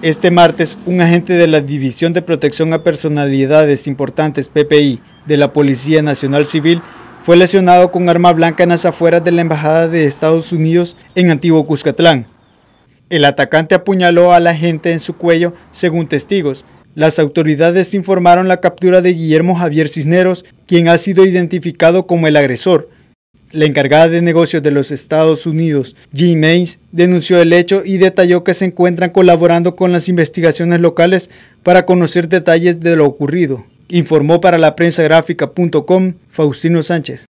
Este martes, un agente de la División de Protección a Personalidades Importantes, PPI, de la Policía Nacional Civil, fue lesionado con arma blanca en las afueras de la Embajada de Estados Unidos en Antiguo Cuscatlán. El atacante apuñaló a la gente en su cuello, según testigos. Las autoridades informaron la captura de Guillermo Javier Cisneros, quien ha sido identificado como el agresor. La encargada de negocios de los Estados Unidos, Jean Mays, denunció el hecho y detalló que se encuentran colaborando con las investigaciones locales para conocer detalles de lo ocurrido. Informó para la prensa gráfica.com Faustino Sánchez.